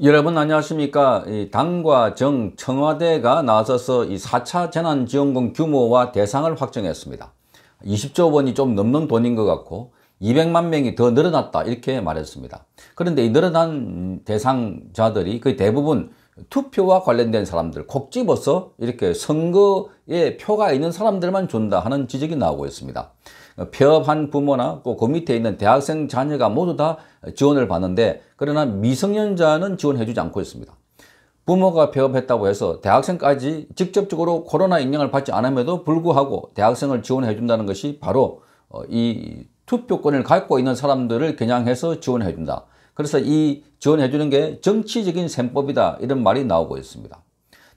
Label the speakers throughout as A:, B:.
A: 여러분 안녕하십니까 당과 정 청와대가 나서서 이 4차 재난지원금 규모와 대상을 확정했습니다 20조 원이 좀 넘는 돈인 것 같고 200만 명이 더 늘어났다 이렇게 말했습니다 그런데 이 늘어난 대상자들이 거의 대부분 투표와 관련된 사람들 콕 집어서 이렇게 선거에 표가 있는 사람들만 준다 하는 지적이 나오고 있습니다 폐업한 부모나 그 밑에 있는 대학생 자녀가 모두 다 지원을 받는데 그러나 미성년자는 지원해주지 않고 있습니다. 부모가 폐업했다고 해서 대학생까지 직접적으로 코로나 영향을 받지 않음에도 불구하고 대학생을 지원해준다는 것이 바로 어, 이 투표권을 갖고 있는 사람들을 겨냥해서 지원해준다. 그래서 이 지원해주는 게 정치적인 셈법이다 이런 말이 나오고 있습니다.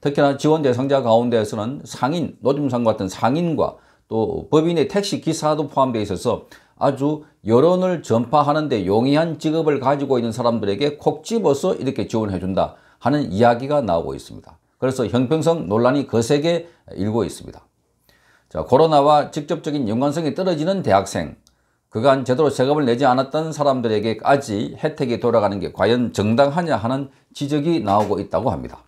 A: 특히나 지원 대상자 가운데에서는 상인, 노점상 같은 상인과 또 법인의 택시 기사도 포함되어 있어서 아주 여론을 전파하는데 용이한 직업을 가지고 있는 사람들에게 콕 집어서 이렇게 지원해준다 하는 이야기가 나오고 있습니다. 그래서 형평성 논란이 거세게 일고 있습니다. 자, 코로나와 직접적인 연관성이 떨어지는 대학생, 그간 제대로 세금을 내지 않았던 사람들에게까지 혜택이 돌아가는 게 과연 정당하냐 하는 지적이 나오고 있다고 합니다.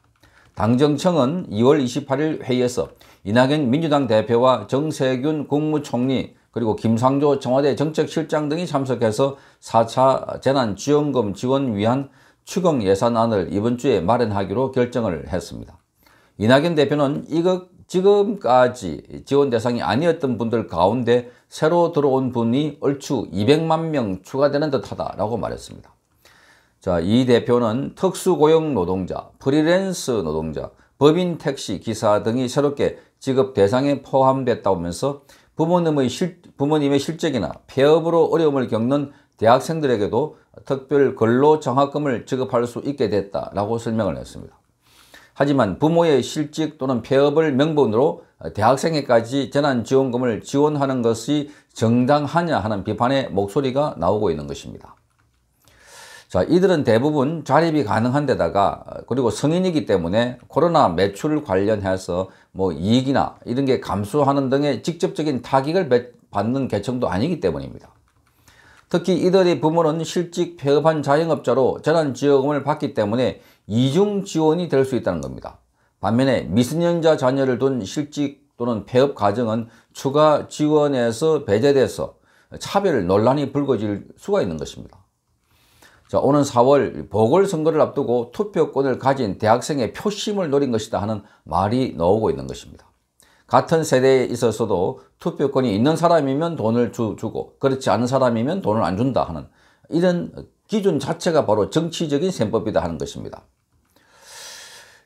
A: 당정청은 2월 28일 회의에서 이낙연 민주당 대표와 정세균 국무총리 그리고 김상조 청와대 정책실장 등이 참석해서 4차 재난지원금 지원 위한 추경 예산안을 이번 주에 마련하기로 결정을 했습니다. 이낙연 대표는 이것 지금까지 지원 대상이 아니었던 분들 가운데 새로 들어온 분이 얼추 200만 명 추가되는 듯하다라고 말했습니다. 자, 이 대표는 특수고용 노동자, 프리랜스 노동자, 법인 택시 기사 등이 새롭게 지급 대상에 포함됐다면서 부모님의 실, 부모님의 실적이나 폐업으로 어려움을 겪는 대학생들에게도 특별 근로 장학금을 지급할 수 있게 됐다라고 설명을 했습니다. 하지만 부모의 실직 또는 폐업을 명분으로 대학생에까지 재난지원금을 지원하는 것이 정당하냐 하는 비판의 목소리가 나오고 있는 것입니다. 자, 이들은 대부분 자립이 가능한 데다가 그리고 성인이기 때문에 코로나 매출 관련해서 뭐 이익이나 이런 게 감소하는 등의 직접적인 타격을 받는 계층도 아니기 때문입니다. 특히 이들의 부모는 실직 폐업한 자영업자로 재난지원금을 받기 때문에 이중 지원이 될 수 있다는 겁니다. 반면에 미성년자 자녀를 둔 실직 또는 폐업 가정은 추가 지원에서 배제돼서 차별 논란이 불거질 수가 있는 것입니다. 자, 오는 4월 보궐선거를 앞두고 투표권을 가진 대학생의 표심을 노린 것이다 하는 말이 나오고 있는 것입니다. 같은 세대에 있어서도 투표권이 있는 사람이면 돈을 주, 주고 그렇지 않은 사람이면 돈을 안 준다 하는 이런 기준 자체가 바로 정치적인 셈법이다 하는 것입니다.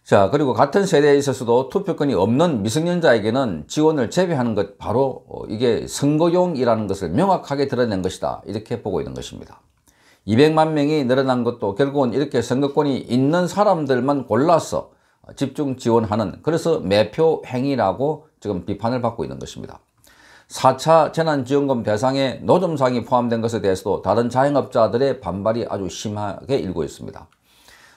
A: 자 그리고 같은 세대에 있어서도 투표권이 없는 미성년자에게는 지원을 제외하는것 바로 이게 선거용이라는 것을 명확하게 드러낸 것이다 이렇게 보고 있는 것입니다. 200만 명이 늘어난 것도 결국은 이렇게 선거권이 있는 사람들만 골라서 집중 지원하는 그래서 매표 행위라고 지금 비판을 받고 있는 것입니다. 4차 재난지원금 대상에 노점상이 포함된 것에 대해서도 다른 자영업자들의 반발이 아주 심하게 일고 있습니다.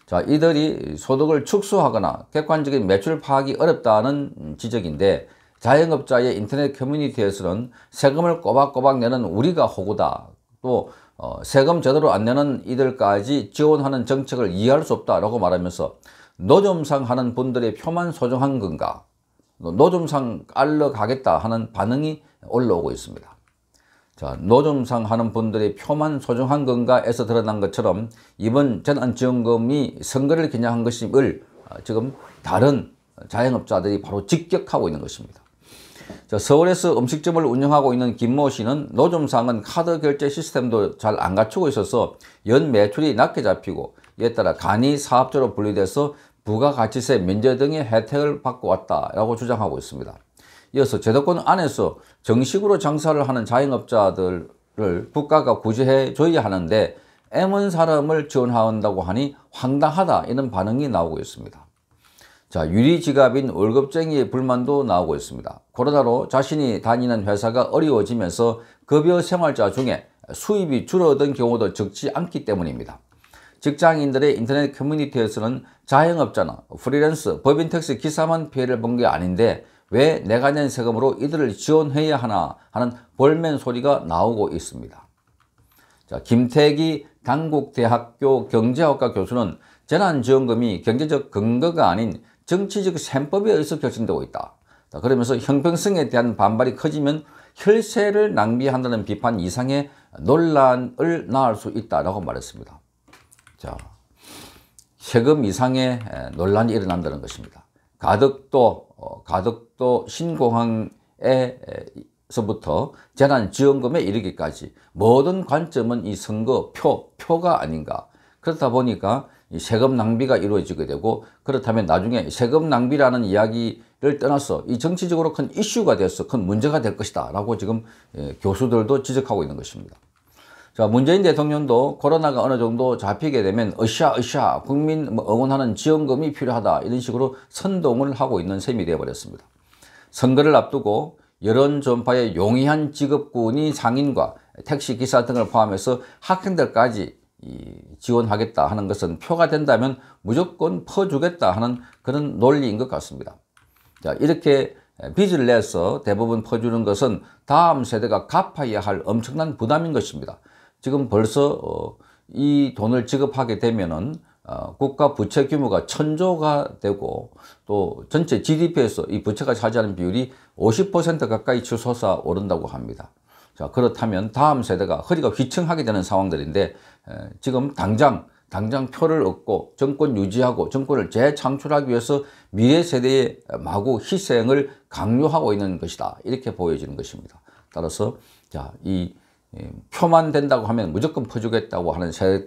A: 자, 이들이 소득을 축소하거나 객관적인 매출 파악이 어렵다는 지적인데 자영업자의 인터넷 커뮤니티에서는 세금을 꼬박꼬박 내는 우리가 호구다. 또 어, 세금 제대로 안 내는 이들까지 지원하는 정책을 이해할 수 없다라고 말하면서 노점상 하는 분들의 표만 소중한 건가 노점상 알러 가겠다 하는 반응이 올라오고 있습니다. 자, 노점상 하는 분들의 표만 소중한 건가에서 드러난 것처럼 이번 재난지원금이 선거를 기념한 것임을 어, 지금 다른 자영업자들이 바로 직격하고 있는 것입니다. 서울에서 음식점을 운영하고 있는 김모 씨는 노점상은 카드 결제 시스템도 잘 안 갖추고 있어서 연 매출이 낮게 잡히고 이에 따라 간이 사업자로 분리돼서 부가가치세 면제 등의 혜택을 받고 왔다라고 주장하고 있습니다. 이어서 제도권 안에서 정식으로 장사를 하는 자영업자들을 국가가 구제해 줘야 하는데 애문 사람을 지원한다고 하니 황당하다 이런 반응이 나오고 있습니다. 자, 유리지갑인 월급쟁이의 불만도 나오고 있습니다. 코로나로 자신이 다니는 회사가 어려워지면서 급여 생활자 중에 수입이 줄어든 경우도 적지 않기 때문입니다. 직장인들의 인터넷 커뮤니티에서는 자영업자나 프리랜서, 법인 택시 기사만 피해를 본 게 아닌데 왜 내가 낸 세금으로 이들을 지원해야 하나 하는 볼멘 소리가 나오고 있습니다. 자, 김태기 당국대학교 경제학과 교수는 재난지원금이 경제적 근거가 아닌 정치적 셈법에 의해서 결정되고 있다. 그러면서 형평성에 대한 반발이 커지면 혈세를 낭비한다는 비판 이상의 논란을 낳을 수 있다라고 말했습니다. 자, 세금 이상의 논란이 일어난다는 것입니다. 가덕도, 어, 가덕도 신공항에서부터 재난지원금에 이르기까지 모든 관점은 이 선거 표, 표가 아닌가. 그렇다 보니까 세금 낭비가 이루어지게 되고 그렇다면 나중에 세금 낭비라는 이야기를 떠나서 이 정치적으로 큰 이슈가 돼서 큰 문제가 될 것이다 라고 지금 예, 교수들도 지적하고 있는 것입니다. 자 문재인 대통령도 코로나가 어느 정도 잡히게 되면 으쌰으쌰 국민 뭐 응원하는 지원금이 필요하다 이런 식으로 선동을 하고 있는 셈이 되어버렸습니다. 선거를 앞두고 여론 전파에 용이한 직업군이 상인과 택시기사 등을 포함해서 학생들까지 이 지원하겠다 하는 것은 표가 된다면 무조건 퍼주겠다 하는 그런 논리인 것 같습니다. 자, 이렇게 빚을 내서 대부분 퍼주는 것은 다음 세대가 갚아야 할 엄청난 부담인 것입니다. 지금 벌써 어, 이 돈을 지급하게 되면은 어, 국가 부채 규모가 천조가 되고 또 전체 GDP에서 이 부채가 차지하는 비율이 50% 가까이 치솟아 오른다고 합니다. 자 그렇다면 다음 세대가 허리가 휘청하게 되는 상황들인데 지금 당장 당장 표를 얻고 정권 유지하고 정권을 재창출하기 위해서 미래 세대의 마구 희생을 강요하고 있는 것이다. 이렇게 보여지는 것입니다. 따라서 자, 이 표만 된다고 하면 무조건 퍼주겠다고 하는 세력,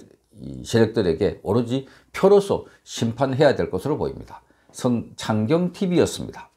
A: 세력들에게 오로지 표로서 심판해야 될 것으로 보입니다. 성창경TV였습니다.